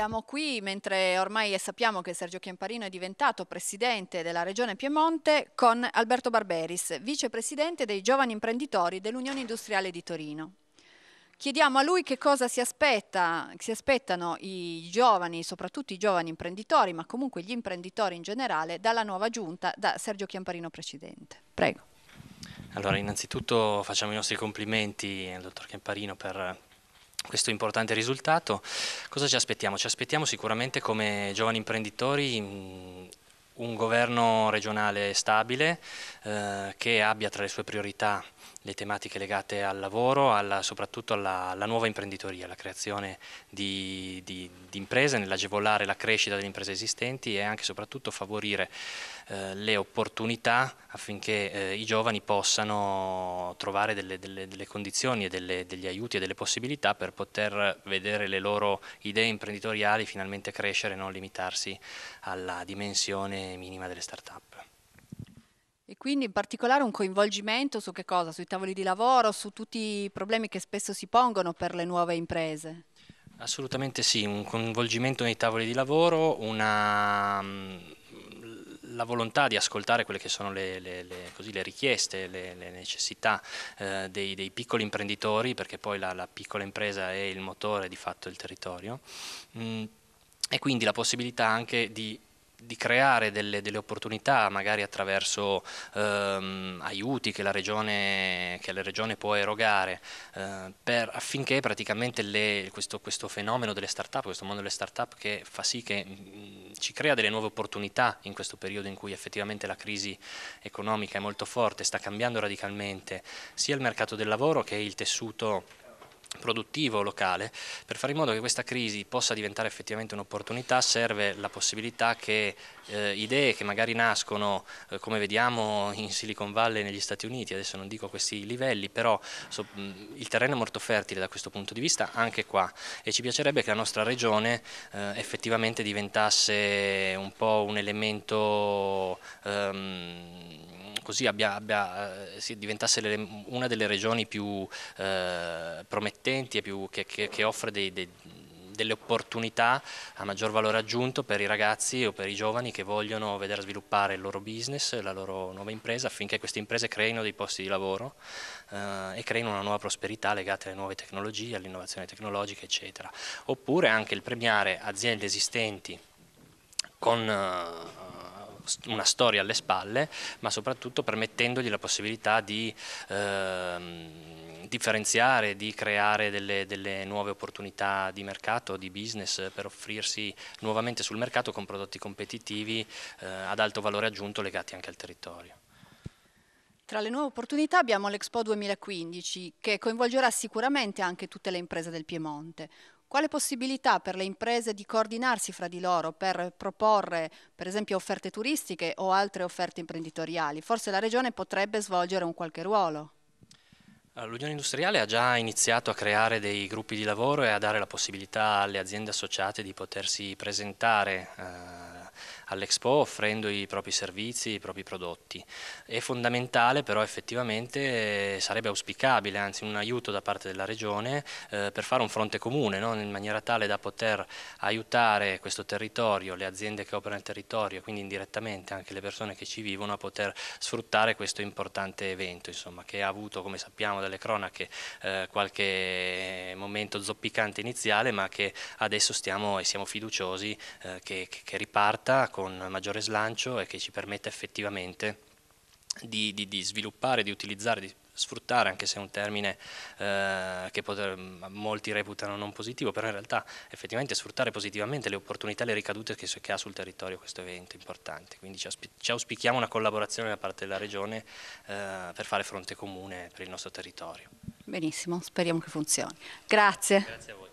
siamo qui mentre ormai sappiamo che Sergio Chiamparino è diventato presidente della Regione Piemonte con Alberto Barberis, vicepresidente dei giovani imprenditori dell'Unione Industriale di Torino. Chiediamo a lui che cosa si, aspetta, si aspettano i giovani, soprattutto i giovani imprenditori, ma comunque gli imprenditori in generale, dalla nuova giunta, da Sergio Chiamparino Presidente. Prego. Allora, innanzitutto facciamo i nostri complimenti al dottor Chiamparino per questo importante risultato. Cosa ci aspettiamo? Ci aspettiamo sicuramente come giovani imprenditori mm, un governo regionale stabile eh, che abbia tra le sue priorità le tematiche legate al lavoro, alla, soprattutto alla, alla, nuova imprenditoria, alla creazione di, di, di imprese, nell'agevolare la crescita delle imprese esistenti e anche soprattutto favorire eh, le opportunità affinché eh, i giovani possano trovare delle, delle, delle condizioni e delle, degli aiuti e delle possibilità per poter vedere le loro idee imprenditoriali finalmente crescere e non limitarsi alla dimensione minima delle start-up. E quindi in particolare un coinvolgimento su che cosa? Sui tavoli di lavoro, su tutti i problemi che spesso si pongono per le nuove imprese? Assolutamente sì, un coinvolgimento nei tavoli di lavoro, una, mm, la volontà di ascoltare quelle che sono le, le, le, così, le richieste, le, necessità eh, dei, dei, piccoli imprenditori, perché poi la, la, piccola impresa è il motore di fatto del territorio, mm, e quindi la possibilità anche di di creare delle, delle, opportunità magari attraverso ehm, aiuti che la, regione, che la regione può erogare eh, per, affinché praticamente le, questo, questo, fenomeno delle start-up, questo mondo delle start-up che fa sì che mm, ci crea delle nuove opportunità in questo periodo in cui effettivamente la crisi economica è molto forte, sta cambiando radicalmente sia il mercato del lavoro che il tessuto produttivo locale, per fare in modo che questa crisi possa diventare effettivamente un'opportunità serve la possibilità che eh, idee che magari nascono, eh, come vediamo in Silicon Valley negli Stati Uniti, adesso non dico questi livelli, però so, il terreno è molto fertile da questo punto di vista anche qua e ci piacerebbe che la nostra regione eh, effettivamente diventasse un po' un elemento... Ehm, così abbia, abbia, eh, sì, diventasse le, una delle regioni più eh, promettenti e più, che, che, che, offre dei, dei delle opportunità a maggior valore aggiunto per i ragazzi o per i giovani che vogliono vedere sviluppare il loro business, la loro nuova impresa, affinché queste imprese creino dei posti di lavoro eh, e creino una nuova prosperità legata alle nuove tecnologie, all'innovazione tecnologica, eccetera. Oppure anche il premiare aziende esistenti con... Eh, una storia alle spalle, ma soprattutto permettendogli la possibilità di eh, differenziare, di creare delle, delle, nuove opportunità di mercato, di business, per offrirsi nuovamente sul mercato con prodotti competitivi eh, ad alto valore aggiunto legati anche al territorio. Tra le nuove opportunità abbiamo l'Expo 2015 che coinvolgerà sicuramente anche tutte le imprese del Piemonte, quale possibilità per le imprese di coordinarsi fra di loro per proporre, per esempio, offerte turistiche o altre offerte imprenditoriali? Forse la Regione potrebbe svolgere un qualche ruolo. L'Unione Industriale ha già iniziato a creare dei gruppi di lavoro e a dare la possibilità alle aziende associate di potersi presentare eh, all'Expo offrendo i propri servizi, i propri prodotti. È fondamentale però effettivamente eh, sarebbe auspicabile, anzi un aiuto da parte della Regione eh, per fare un fronte comune no? in maniera tale da poter aiutare questo territorio, le aziende che operano nel territorio quindi indirettamente anche le persone che ci vivono a poter sfruttare questo importante evento insomma, che ha avuto come sappiamo dalle cronache eh, qualche momento zoppicante iniziale ma che adesso stiamo e siamo fiduciosi eh, che, che riparta con maggiore slancio e che ci permetta effettivamente di, di, di sviluppare, di utilizzare, di sfruttare, anche se è un termine eh, che poter, molti reputano non positivo, però in realtà effettivamente sfruttare positivamente le opportunità e le ricadute che, che, ha sul territorio questo evento importante. Quindi ci, auspichiamo una collaborazione da parte della Regione eh, per fare fronte comune per il nostro territorio. Benissimo, speriamo che funzioni. Grazie. Grazie a voi.